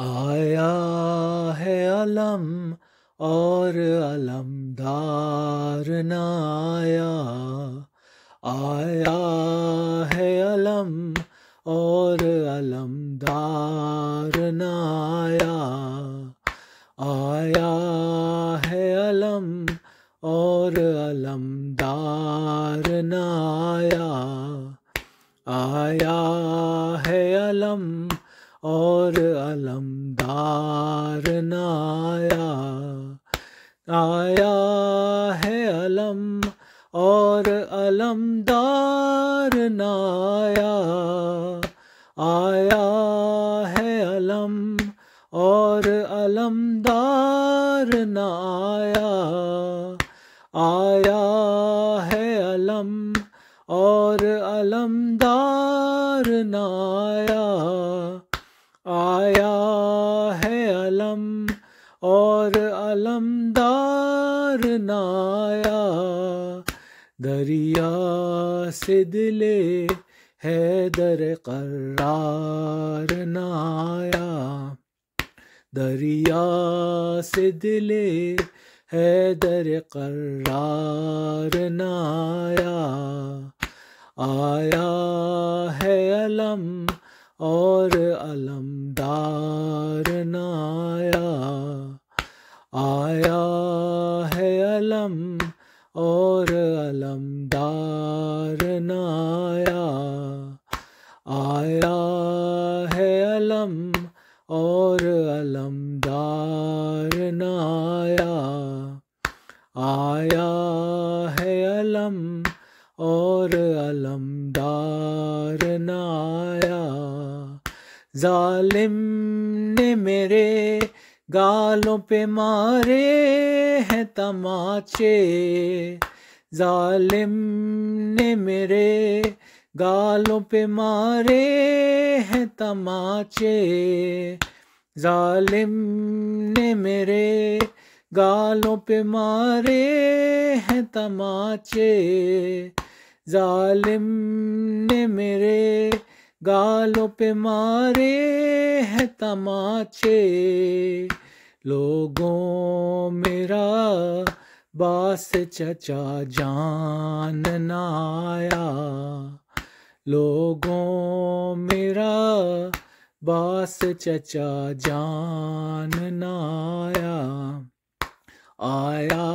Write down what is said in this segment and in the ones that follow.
आया है अलम और अलमदार न आया आया है अलम और अलमदार न आया और अलमदार न आया है अलम और अलमदार न आया है अलम और अलमदार न आया है अलम और अलमदार नाया आया है अलम और अलमदार नाया दरिया से दिले है दर करार नाया दरिया से दिले है दर करार नाया आया है अलम और अलमदार न आया आया है अलम और अलमदार न आया आया है अलम और अलमदार न आया आया जालिम ने मेरे गालों पे मारे हैं तमाचे जालिम ने मेरे गालों पे मारे हैं तमाचे जालिम ने मेरे गालों पे मारे हैं तमाचे जालिम ने मेरे गालों पे मारे है तमाचे लोगों मेरा बास चचा जान न आया लोगों मेरा बास चचा जान न आया आया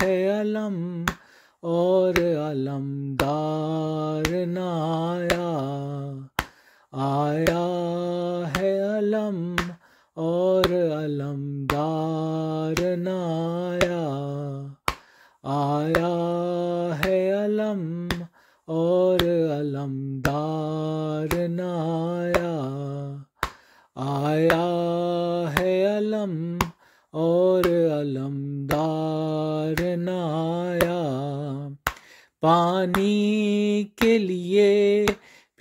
है अलम और अलम आया आया है अलम और अलमदार नाया आया है अलम और अलमदार नाया पानी के लिए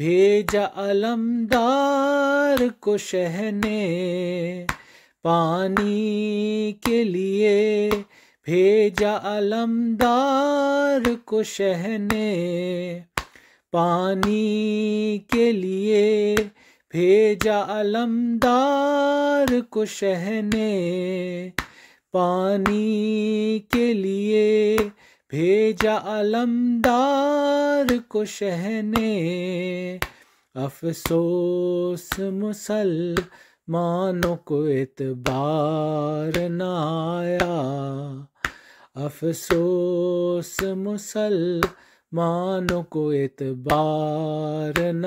भेजा अलमदार को शहने पानी के लिए भेजा अलमदार को शहने पानी के लिए भेजा अलमदार को शहने पानी के लिए भेजा अलमदार को शहने अफसोस मुसल मानो को इतबार न आया अफसोस मुसल मानो को इतबार न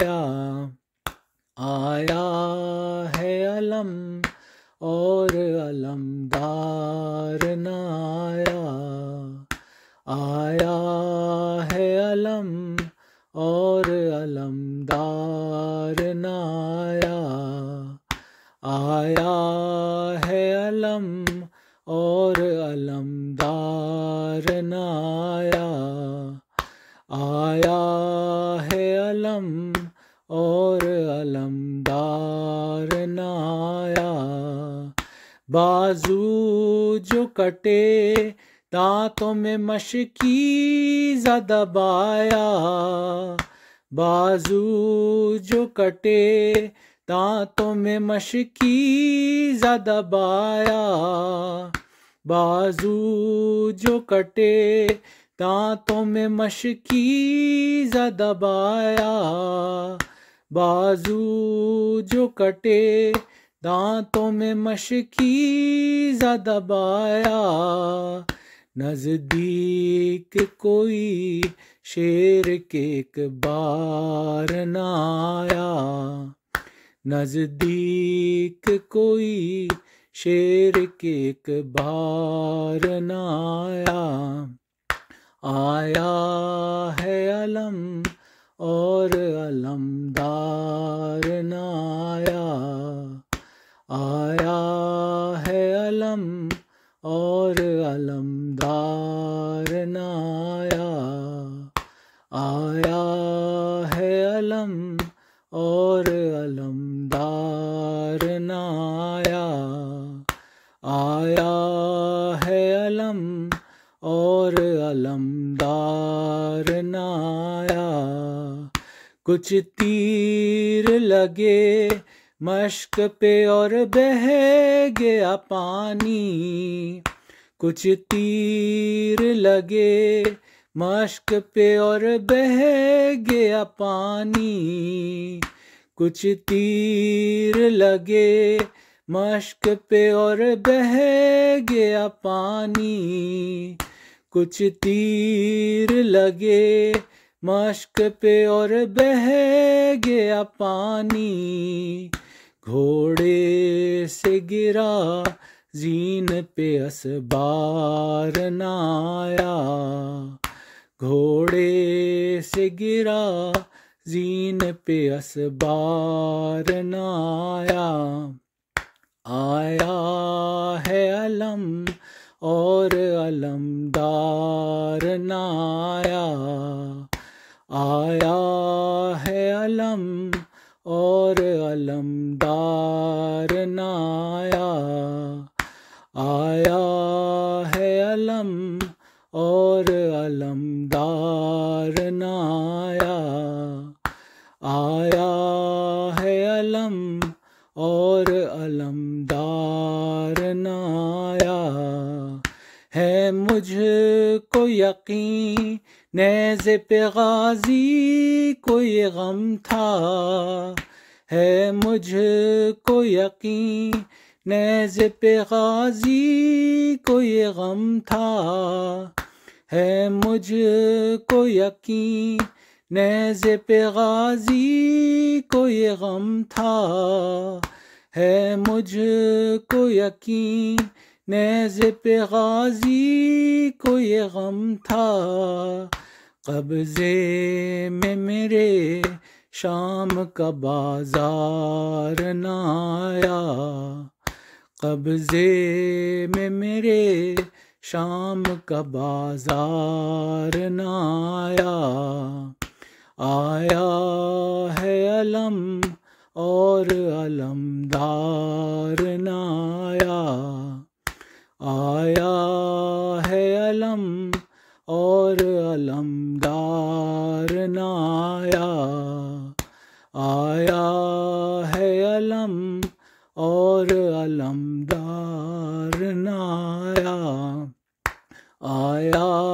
आया आया है अलम और अलमदार आया है अलम और अलमदार न आया आया है अलम और अलमदार न आया बाजू जो कटे दांतों में मशकी ज़्यादा बाजू जो कटे दांतों में मशकी ज्यादा बाया बाजू जो कटे दांतों में मशकी ज्यादा बाया बाजू जो कटे दांतों में मशकी ज्यादा बाया नजदीक कोई शेर के एक बार ना आया नजदीक कोई शेर के बार न आया आया है अलम और अलमदार न आया आया है अलम और अलमदार न आया आया है अलम और अलम कुछ तीर लगे मश्क पे और बह गया पानी कुछ तीर लगे मश्क पे और बह गया पानी कुछ तीर लगे मश्क पे और बह गया पानी कुछ तीर लगे मश्क पे और बह गया पानी घोड़े से गिरा जीन पे असबार नाया घोड़े से गिरा जीन पे असबार नाया आया है अलम और अलमदार नाया आया है अलम और अलमदार नाया आया है अलम और अलमदार नाया आया है अलम और अलमदार नाया है मुझको यकीन नैज पे गाजी को ये गम था है को यकीन नैज पे गाजी को ये गम था है को यकीन नैज पे गाजी को ये गम था है मुझ को यकीन नेज़े पे गाजी को ये गम था कब्जे में मेरे शाम का बाजार ना आया कब्जे में मेरे शाम का बाजार ना आया आया है अलम और अलमदार ना अलमदार ना आया आया है अलम और अलमदार ना आया आया